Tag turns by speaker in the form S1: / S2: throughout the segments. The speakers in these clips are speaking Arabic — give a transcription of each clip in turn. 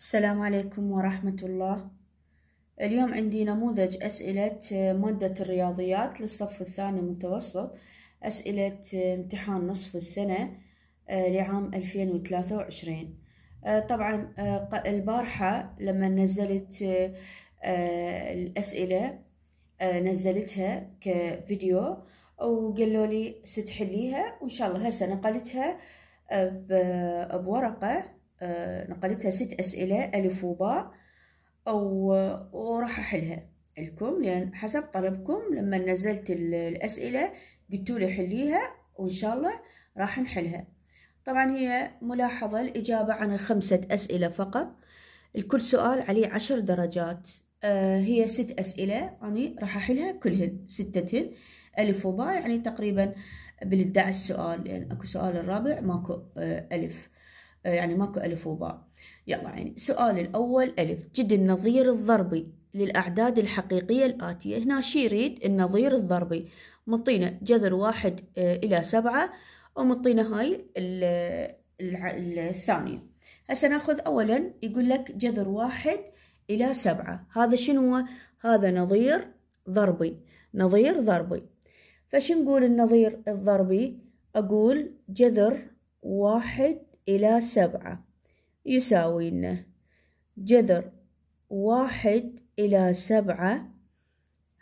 S1: السلام عليكم ورحمة الله اليوم عندي نموذج أسئلة آه، مادة الرياضيات للصف الثاني المتوسط أسئلة آه، امتحان نصف السنة آه، لعام 2023 طبعا البارحة لما نزلت الأسئلة نزلتها كفيديو وقالوا لي ستحليها وإن شاء الله هسه نقلتها بورقة آه، نقلتها ست أسئلة ألف وباء وراح أحلها لكم لأن حسب طلبكم لما نزلت الأسئلة قلتوا لي حليها وإن شاء الله راح نحلها طبعا هي ملاحظة الإجابة عن خمسة أسئلة فقط الكل سؤال عليه عشر درجات آه، هي ست أسئلة أنا راح أحلها كلهن ستتهن ألف وباء يعني تقريبا بالإدعش سؤال لأن أكو سؤال الرابع ماكو آه ألف آه، يعني ماكو ألف وباء يلا يعني السؤال الأول ألف جد النظير الضربي للأعداد الحقيقية الآتية هنا شي يريد النظير الضربي مطينا جذر واحد آه، إلى سبعة ومطينا هاي الثانية هسه ناخذ أولا يقول لك جذر واحد إلى سبعة هذا شنو هذا نظير ضربي نظير ضربي فش نقول النظير الضربي أقول جذر واحد إلى سبعة يساوي لنا جذر واحد إلى سبعة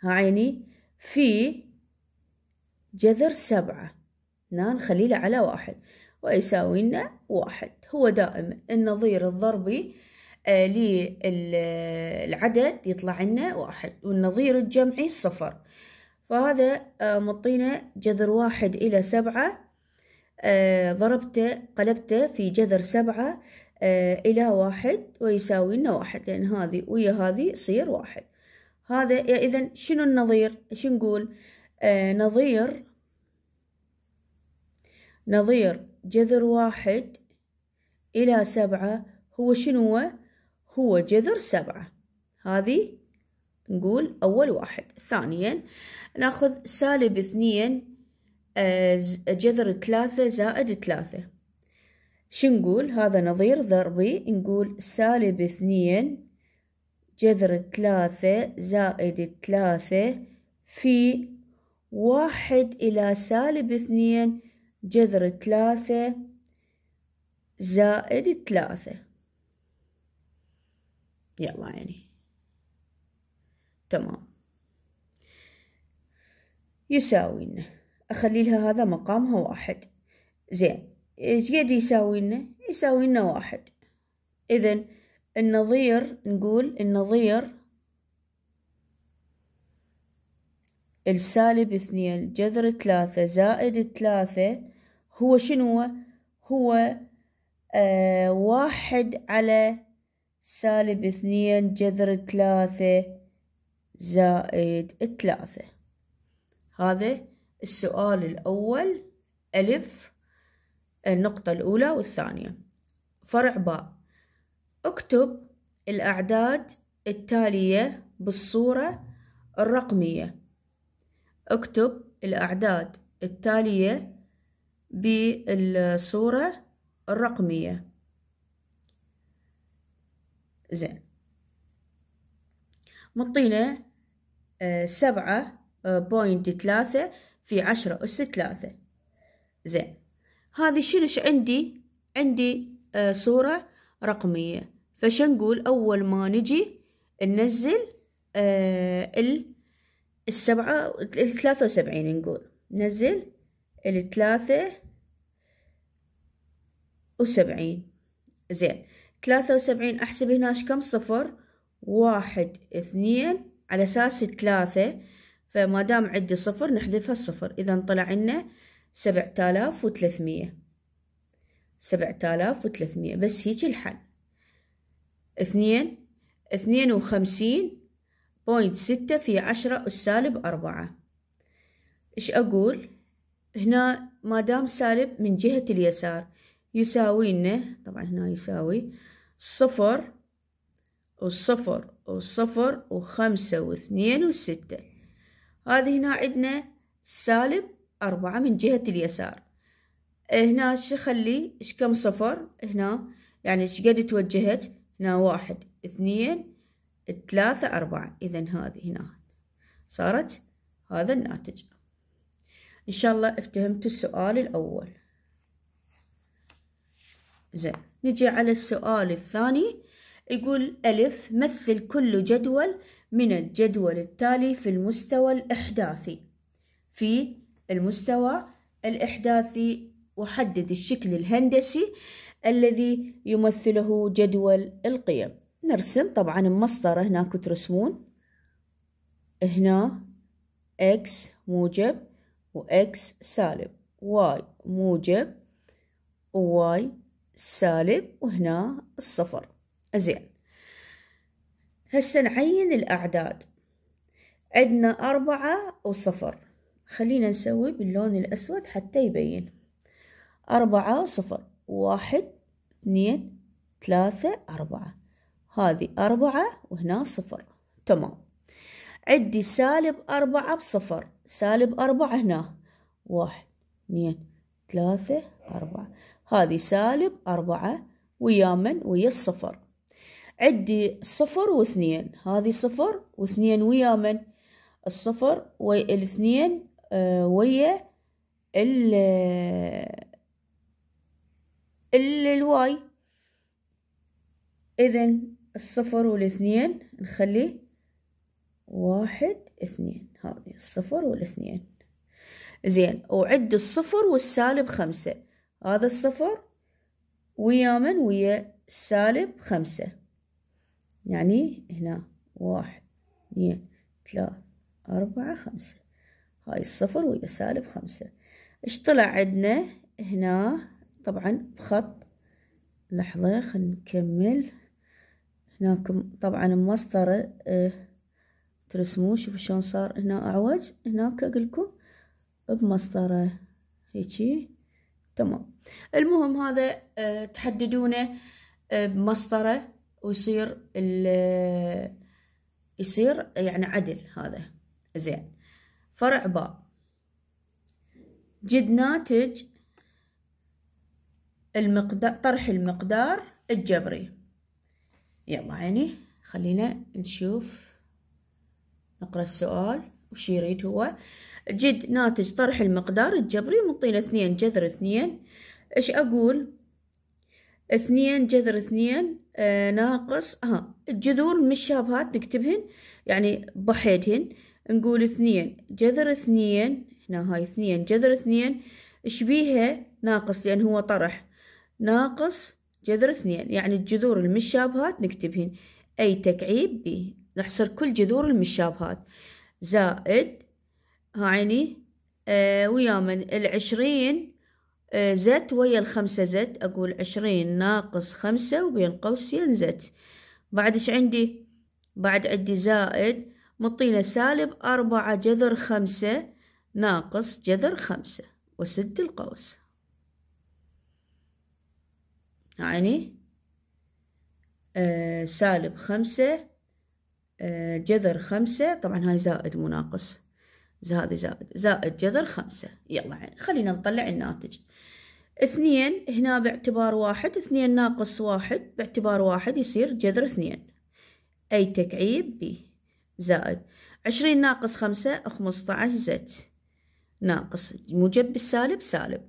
S1: هايني في جذر سبعة هنا نخلي على واحد ويساوي لنا واحد هو دائما النظير الضربي آه، للعدد يطلع لنا واحد والنظير الجمعي صفر فهذا آه، مطينا جذر واحد إلى سبعة آه، ضربت قلبته في جذر سبعة آه، إلى واحد ويساوي لنا واحد لأن يعني هذه ويا هذه يصير واحد هذا إذا شنو النظير؟ شنو نقول؟ آه، نظير نظير جذر واحد إلى سبعة هو شنو هو؟ هو جذر سبعة هذه نقول أول واحد ثانيا ناخذ سالب اثنين جذر ثلاثة زائد ثلاثة شنقول هذا نظير ضربي نقول سالب اثنين جذر ثلاثة زائد ثلاثة في واحد إلى سالب اثنين جذر ثلاثة زائد ثلاثة يلا يعني تمام يساوي اخلي لها هذا مقامها واحد زين ايش قد يساوي لنا يساوي لنا واحد اذا النظير نقول النظير السالب اثنين جذر ثلاثة زائد ثلاثة هو شنو هو آه واحد على سالب اثنين جذر ثلاثة زائد ثلاثة هذا السؤال الأول ألف النقطة الأولى والثانية فرع باء اكتب الأعداد التالية بالصورة الرقمية اكتب الأعداد التالية بالصورة الرقمية زين مطينا آه، سبعة آه، بوينت ثلاثة في عشرة أس ثلاثة زين هذه شنو عندي عندي آه صورة رقمية فش نقول أول ما نجي ننزل آه السبعة الثلاثة وسبعين نقول ننزل الثلاثة وسبعين زين ثلاثة وسبعين أحسب هناش كم صفر واحد اثنين على أساس ثلاثة فما دام عندي صفر نحذفها الصفر إذا طلع لنا سبعة آلاف وثلاثمية سبعة آلاف وثلاثمية بس هيجي الحل اثنين اثنين وخمسين بوينت ستة في عشرة السالب أربعة إيش أقول؟ هنا ما دام سالب من جهة اليسار يساوي لنا طبعا هنا يساوي صفر وصفر وصفر وخمسة واثنين وستة هذه هنا عندنا سالب أربعة من جهة اليسار هنا شو خلي إيش كم صفر هنا يعني إيش قد توجهت هنا واحد اثنين ثلاثة أربعة إذا هذه هنا صارت هذا الناتج إن شاء الله افتهمتوا السؤال الأول زين نجي على السؤال الثاني يقول ألف مثل كل جدول من الجدول التالي في المستوى الإحداثي في المستوى الإحداثي وحدد الشكل الهندسي الذي يمثله جدول القيم نرسم طبعا المسطرة هناك ترسمون هنا x موجب وx سالب y موجب وy سالب وهنا الصفر زين هسه نعين الأعداد عندنا أربعة وصفر خلينا نسوي باللون الأسود حتى يبين أربعة وصفر واحد اثنين ثلاثة أربعة هذه أربعة وهنا صفر تمام عدي سالب أربعة بصفر سالب أربعة هنا واحد اثنين ثلاثة أربعة هذه سالب أربعة ويا من ويا الصفر عندي صفر واثنين هذه صفر واثنين ويا من الصفر والاثنين آه، ويا ال آه، ال الواي اذا الصفر والاثنين نخليه واحد اثنين هذه الصفر والاثنين زين وعد الصفر والسالب خمسة هذا الصفر ويا من ويا السالب خمسة يعني هنا واحد اثنين ثلاثة أربعة خمسة هاي الصفر ويا سالب خمسة ايش طلع عندنا هنا طبعا بخط لحظة خلينا نكمل هناكم طبعا مسطرة اه ترسمون شوفوا شلون صار هنا أعوج هناك أقلكم بمسطرة هيجي تمام المهم هذا اه تحددونه إيه، بمسطرة ويصير ال يصير يعني عدل هذا زين فرع باء جد ناتج المقدار طرح المقدار الجبري يلا عيني خلينا نشوف نقرا السؤال وش يريد هو جد ناتج طرح المقدار الجبري منطينا اثنين جذر اثنين ايش اقول اثنين جذر اثنين آه، ناقص ها الجذور المشابهات نكتبهن يعني بحيدهن نقول اثنين جذر اثنين هنا هاي اثنين جذر اثنين شبيهه ناقص لأن هو طرح ناقص جذر اثنين يعني الجذور المشابهات نكتبهن أي تكعيب ب نحصر كل جذور المشابهات زائد هاعني آه ويا من العشرين آه، زت ويا الخمسة زت أقول عشرين ناقص خمسة وبين قوسين زت بعد إيش عندي بعد عندي زائد مطينا سالب أربعة جذر خمسة ناقص جذر خمسة وسد القوس يعني آه، سالب خمسة آه، جذر خمسة طبعا هاي زائد مو ناقص هذا زائد زائد جذر خمسة يلا يعني خلينا نطلع الناتج اثنين هنا باعتبار واحد اثنين ناقص واحد باعتبار واحد يصير جذر اثنين أي تكعيب ب زائد عشرين ناقص خمسة خمسة عشر زت ناقص موجب بالسالب سالب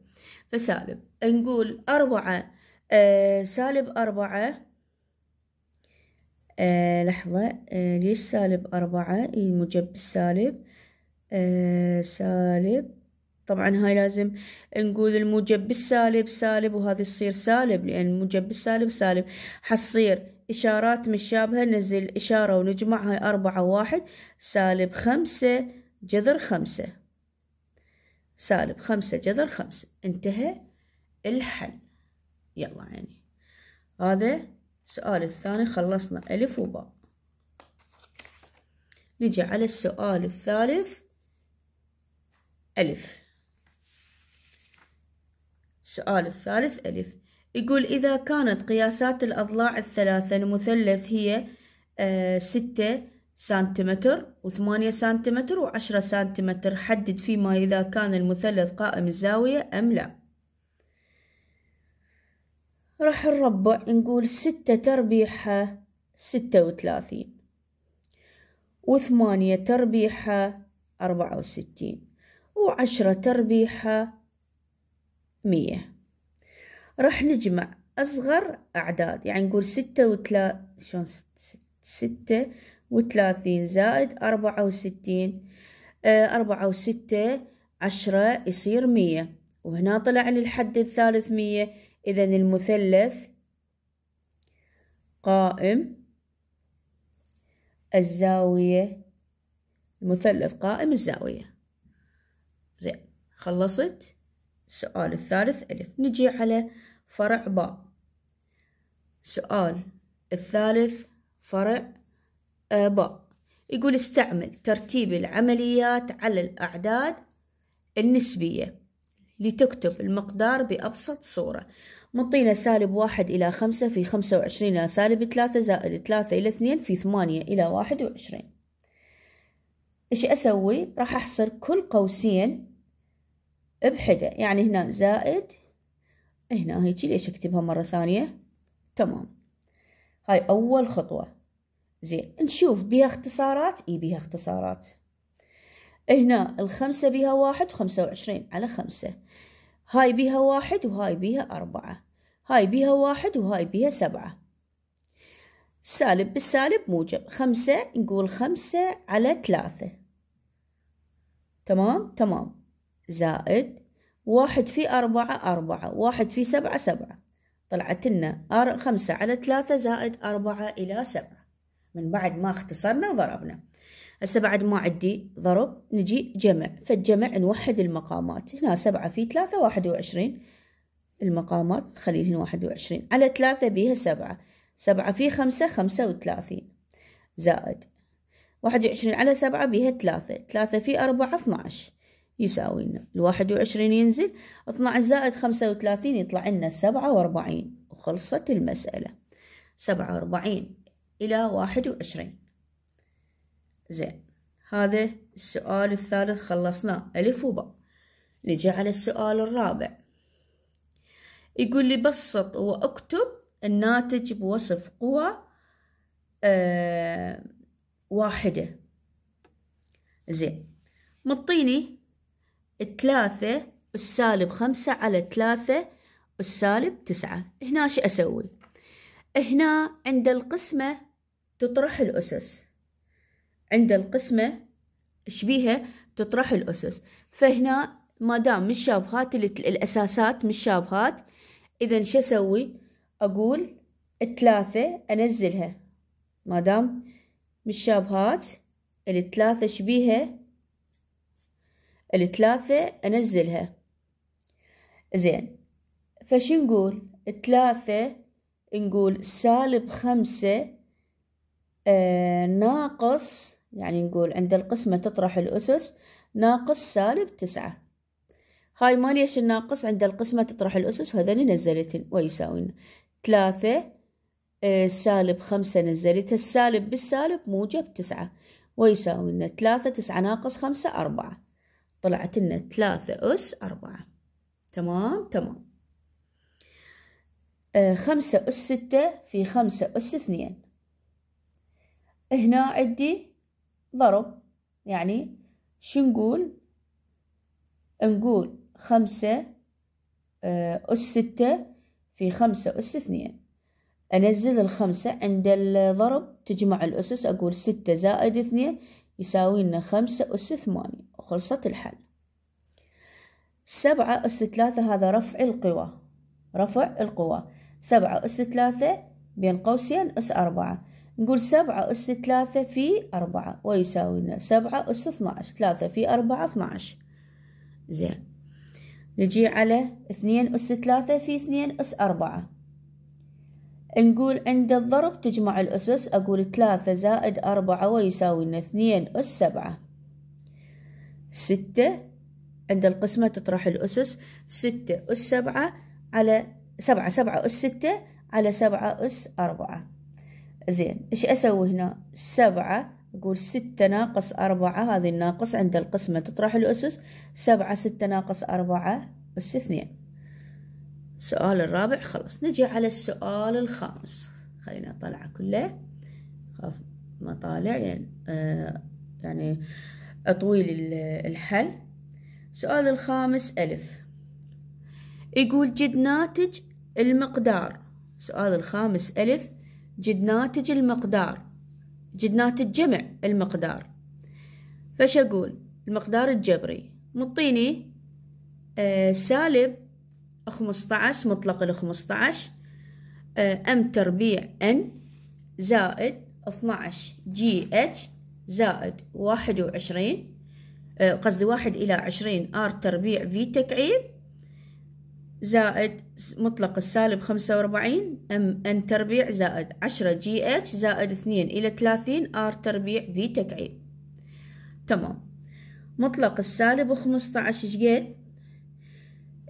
S1: فسالب نقول أربعة آه سالب أربعة آه لحظة آه ليش سالب أربعة الموجب بالسالب آه سالب طبعا هاي لازم نقول الموجب بالسالب سالب وهذه تصير سالب لأن الموجب بالسالب سالب حتصير إشارات مشابهة نزل إشارة ونجمع هاي أربعة واحد سالب خمسة جذر خمسة سالب خمسة جذر خمسة انتهى الحل يلا عيني هذا السؤال الثاني خلصنا ألف وباء نجي على السؤال الثالث ألف السؤال الثالث ألف يقول إذا كانت قياسات الأضلاع الثلاثة المثلث هي آه، ستة سنتيمتر وثمانية سنتيمتر وعشرة سنتيمتر حدد فيما إذا كان المثلث قائم الزاوية أم لا راح نربع نقول ستة تربيحة ستة وثلاثين وثمانية تربيحة أربعة وستين وعشرة تربيحة مية راح نجمع أصغر أعداد يعني نقول ستة وتلا شلون ستة وثلاثين زائد أربعة وستين آه، أربعة وستة عشرة يصير مية وهنا طلع للحد الثالث مية إذا المثلث قائم الزاوية المثلث قائم الزاوية زين خلصت السؤال الثالث ألف نجي على فرع باء سؤال الثالث فرع آه، باء يقول استعمل ترتيب العمليات على الأعداد النسبية لتكتب المقدار بأبسط صورة منطينا سالب واحد إلى خمسة في خمسة وعشرين إلى سالب ثلاثة زائد ثلاثة إلى اثنين في ثمانية إلى واحد وعشرين إيش أسوي؟ راح أحصر كل قوسين بحدة يعني هنا زائد هنا هيجي ليش اكتبها مرة ثانية تمام هاي أول خطوة زين نشوف بيها اختصارات اي بيها اختصارات هنا الخمسة بيها واحد وخمسة وعشرين على خمسة هاي بيها واحد وهاي بيها أربعة هاي بيها واحد وهاي بيها سبعة سالب بالسالب موجب خمسة نقول خمسة على ثلاثة تمام تمام زائد واحد في أربعة أربعة واحد في سبعة سبعة طلعت لنا خمسة على ثلاثة زائد أربعة إلى سبعة من بعد ما اختصرنا وضربنا هسه بعد ما عدي ضرب نجي جمع فالجمع نوحد المقامات هنا سبعة في ثلاثة واحد وعشرين المقامات نخليه هنا واحد وعشرين على ثلاثة بيها سبعة سبعة في خمسة خمسة وثلاثين زائد واحد وعشرين على سبعة بيها ثلاثة ثلاثة في أربعة اثناعش يساوي لنا الواحد وعشرين ينزل 12 زائد خمسة وثلاثين يطلع لنا سبعة وأربعين وخلصت المسألة سبعة وأربعين إلى واحد وعشرين زين هذا السؤال الثالث خلصناه ألف وباء نجي على السؤال الرابع يقول لي بسط وأكتب الناتج بوصف قوى آه واحدة زين مطيني ثلاثة السالب خمسة على ثلاثة السالب تسعة هنا شو أسوي هنا عند القسمة تطرح الأسس عند القسمة شبيها تطرح الأسس فهنا ما دام مش شابهات الأساسات مش شابهات إذا شو أسوي أقول الثلاثة أنزلها ما دام مش شابهات الثلاثة شبيهة الثلاثة أنزلها زين فشي نقول ثلاثة نقول سالب خمسة آه ناقص يعني نقول عند القسمة تطرح الأسس ناقص سالب تسعة هاي ما ليش الناقص عند القسمة تطرح الأسس وهذني نزلتن ويساوين ثلاثة آه سالب خمسة نزلتها السالب بالسالب موجب تسعة ويساوي ثلاثة تسعة ناقص خمسة أربعة طلعت لنا ثلاثة أس أربعة تمام تمام آه خمسة أس ستة في خمسة أس اثنين هنا عندي ضرب يعني شو نقول نقول خمسة آه، أس ستة في خمسة أس اثنين أنزل الخمسة عند الضرب تجمع الأسس أقول ستة زائد اثنين يساوي لنا خمسة أس ثمانية خلصت الحل سبعة أس ثلاثة هذا رفع القوى رفع القوى سبعة أس ثلاثة بين قوسين أس أربعة نقول سبعة أس ثلاثة في أربعة ويساوي لنا سبعة أس اثناش ثلاثة في أربعة اثناش زين نجي على اثنين أس ثلاثة في اثنين أس أربعة نقول عند الضرب تجمع الأسس أقول ثلاثة زائد أربعة ويساوي لنا اثنين أس سبعة ستة عند القسمة تطرح الأسس ستة أس سبعة على سبعة سبعة أس ستة على سبعة أس أربعة زين إيش أسوي هنا سبعة أقول ستة ناقص أربعة هذه الناقص عند القسمة تطرح الأسس سبعة ستة ناقص أربعة أس اثنين السؤال الرابع خلص نجي على السؤال الخامس خلينا نطلع كله خاف ما طالع يعني, آه يعني أطويل الحل السؤال الخامس ألف يقول جد ناتج المقدار سؤال الخامس ألف جد ناتج المقدار جد ناتج جمع المقدار فش أقول المقدار الجبري مطيني آه سالب خمسة مطلق الخمسة عشر آه أم تربيع أن زائد اثنا جي اتش زائد واحد وعشرين آه، قصدي واحد إلى عشرين آر تربيع في تكعيب زائد مطلق السالب خمسة وأربعين أم أن تربيع زائد عشرة جي اتش زائد اثنين إلى ثلاثين آر تربيع في تكعيب تمام مطلق السالب وخمسة عشر شقد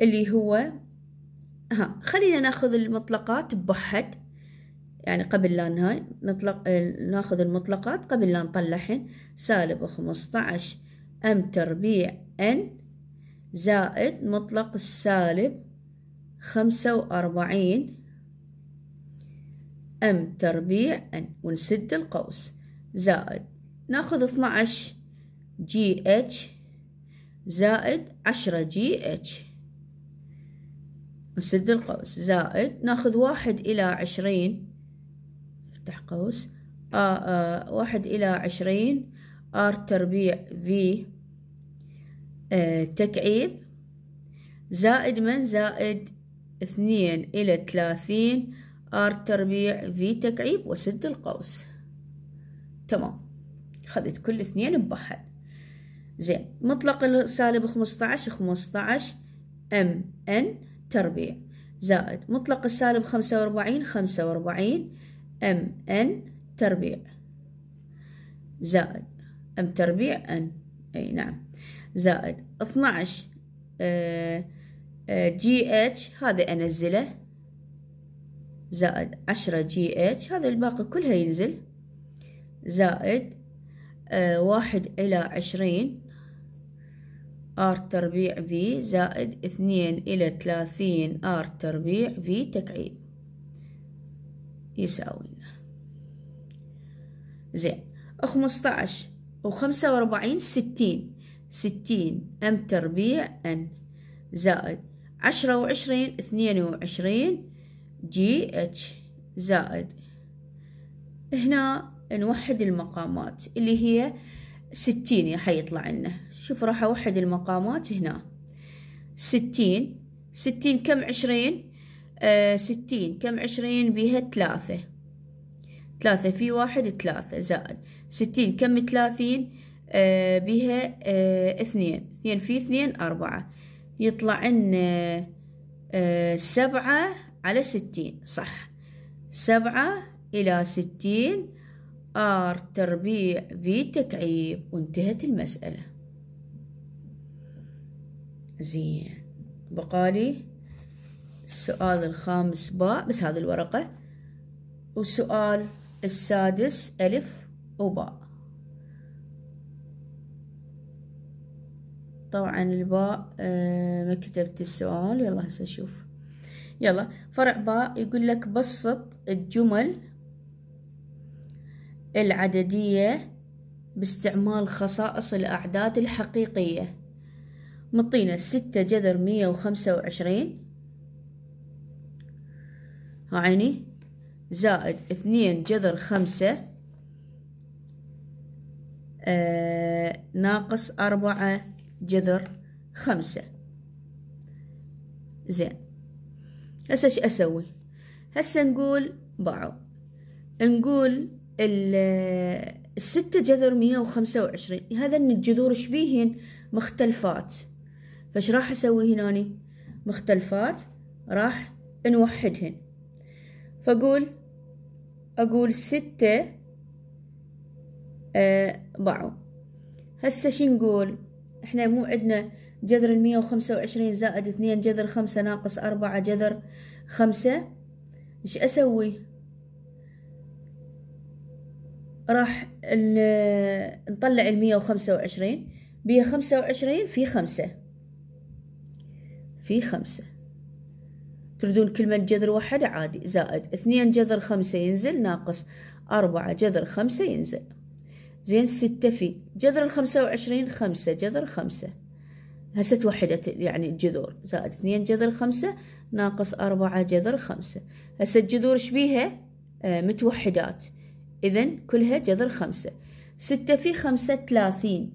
S1: اللي هو ها خلينا ناخذ المطلقات بوحد يعني قبل لا نهاي نطلق ناخذ المطلقات قبل لا نطلعهن سالب خمسطعش أم تربيع إن زائد مطلق السالب خمسة وأربعين أم تربيع أن ونسد القوس زائد ناخذ اثنعش جي اتش زائد عشرة جي اتش نسد القوس زائد ناخذ واحد إلى عشرين افتح قوس آآ آآ واحد إلى عشرين ار تربيع في تكعيب زائد من زائد اثنين إلى ثلاثين ار تربيع في تكعيب وسد القوس تمام خذت كل اثنين ببحر زين مطلق السالب خمسطعش خمسطعش ام ان تربيع زائد مطلق السالب خمسة وأربعين خمسة وأربعين ام ان تربيع زائد ام تربيع ان اي نعم زائد 12 آه، آه، جي اتش هذا انزله زائد 10 جي اتش هذا الباقي كلها ينزل زائد آه، واحد إلى عشرين ار تربيع في زائد اثنين إلى ثلاثين ار تربيع في تكعيب يساوي لنا زين خمسطعش وخمسة وأربعين ستين ستين أم تربيع أن زائد عشرة وعشرين اثنين وعشرين جي اتش زائد هنا نوحد المقامات اللي هي ستين حيطلع لنا شوف راح أوحد المقامات هنا ستين ستين كم عشرين آه، ستين كم عشرين بيها ثلاثة ثلاثة في واحد ثلاثة زائد ستين كم ثلاثين آه بها آه، اثنين اثنين في اثنين أربعة يطلع لنا آه، سبعة على ستين صح سبعة إلى ستين آر تربيع في تكعيب وانتهت المسألة زين بقالي السؤال الخامس باء بس هذه الورقة والسؤال السادس ألف وباء طبعا الباء آه، ما كتبت السؤال يلا هسه اشوف يلا فرع باء يقول لك بسط الجمل العددية باستعمال خصائص الأعداد الحقيقية مطينا ستة جذر مية وخمسة وعشرين هاعيني زائد اثنين جذر خمسة آه، ناقص أربعة جذر خمسة زين هسه ايش اسوي هسه نقول باعوا نقول الستة آه، جذر مية وخمسة وعشرين هذا ان الجذور شبيهن مختلفات فش راح اسوي هناني مختلفات راح نوحدهن فأقول أقول ستة آه هسه شو نقول احنا مو عندنا جذر المية وخمسة وعشرين زائد اثنين جذر خمسة ناقص أربعة جذر خمسة ايش أسوي راح نطلع المية وخمسة وعشرين بيها خمسة وعشرين في خمسة في خمسة تريدون كلمة جذر واحد عادي زائد اثنين جذر خمسة ينزل ناقص أربعة جذر خمسة ينزل زين ستة في جذر الخمسة وعشرين خمسة جذر خمسة هسه توحدت يعني الجذور زائد اثنين جذر خمسة ناقص أربعة جذر خمسة هسه الجذور شبيها آه متوحدات إذا كلها جذر خمسة ستة في خمسة ثلاثين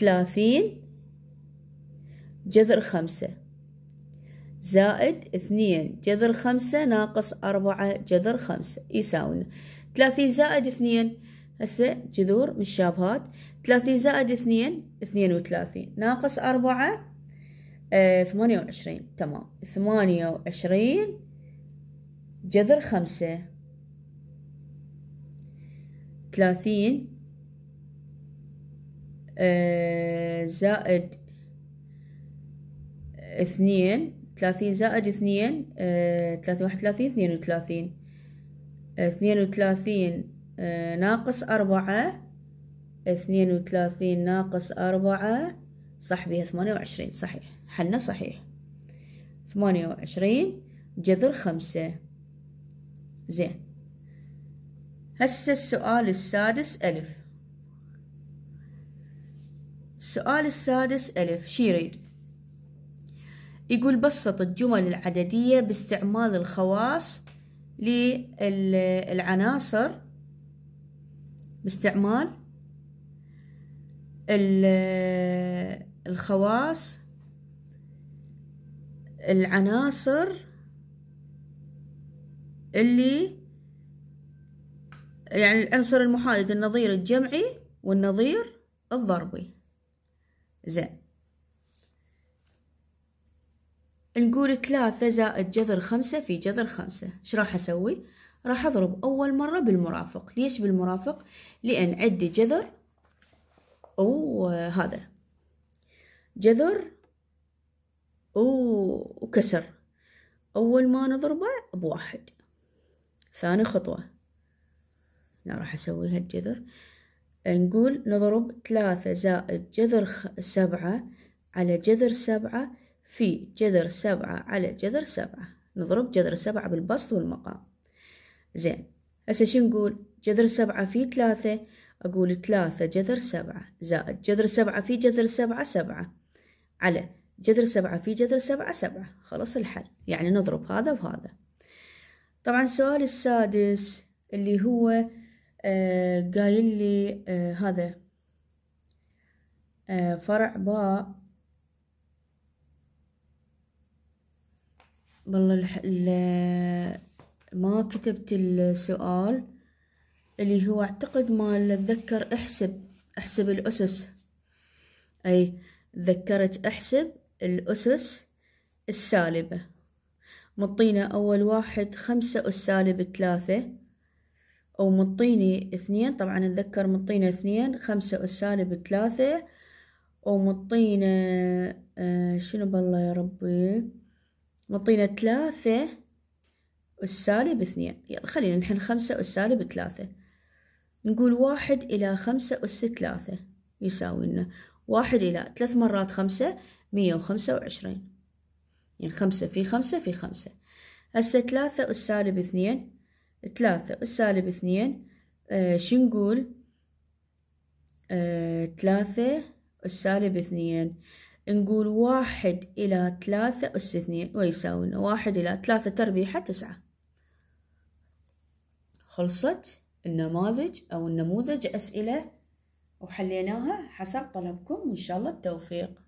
S1: ثلاثين جذر خمسة زائد اثنين جذر خمسة ناقص أربعة جذر خمسة يساوي ثلاثين زائد اثنين هسه جذور متشابهات ثلاثين زائد اثنين اثنين وثلاثين ناقص أربعة آه، ثمانية وعشرين تمام ثمانية وعشرين جذر خمسة ثلاثين آه، زائد اثنين ثلاثين زائد اثنين آه، ثلاثة واحد ثلاثين اثنين وثلاثين آه، اثنين وثلاثين آه، ناقص أربعة اثنين وثلاثين ناقص أربعة صح بها ثمانية وعشرين صحيح حلنا صحيح ثمانية وعشرين جذر خمسة زين هسه السؤال السادس ألف السؤال السادس ألف شي يريد يقول بسط الجمل العددية باستعمال الخواص للعناصر باستعمال الخواص العناصر اللي يعني العنصر المحايد النظير الجمعي والنظير الضربي زين نقول ثلاثة زائد جذر خمسة في جذر خمسة إيش راح أسوي؟ راح أضرب أول مرة بالمرافق ليش بالمرافق؟ لأن عندي جذر وهذا جذر وكسر أول ما نضربه بواحد ثاني خطوة لا راح أسوي هالجذر نقول نضرب ثلاثة زائد جذر سبعة على جذر سبعة في جذر سبعة على جذر سبعة نضرب جذر سبعة بالبسط والمقام زين هسه شو نقول جذر سبعة في ثلاثة أقول ثلاثة جذر سبعة زائد جذر سبعة في جذر سبعة سبعة على جذر سبعة في جذر سبعة سبعة خلص الحل يعني نضرب هذا وهذا طبعا السؤال السادس اللي هو آه قايل لي آه هذا آه فرع باء والله ما كتبت السؤال اللي هو اعتقد ما اتذكر احسب احسب الاسس اي ذكرت احسب الاسس السالبة مطينا اول واحد خمسة اس سالب ثلاثة او مطيني اثنين طبعا اتذكر مطينا اثنين خمسة اس سالب ثلاثة مطينا آه شنو بالله يا ربي نعطينا ثلاثة والسالب اثنين يلا خلينا نحن خمسة والسالب ثلاثة نقول واحد إلى خمسة أس ثلاثة يساوي لنا واحد إلى ثلاث مرات خمسة مية وخمسة وعشرين يعني خمسة في خمسة في خمسة هسه ثلاثة أس سالب اثنين ثلاثة أس سالب اثنين آه شو نقول آه ثلاثة أس سالب اثنين نقول واحد إلى ثلاثة أس اثنين ويساوي واحد إلى ثلاثة تربيعة تسعة خلصت النماذج أو النموذج أسئلة وحليناها حسب طلبكم وإن شاء الله التوفيق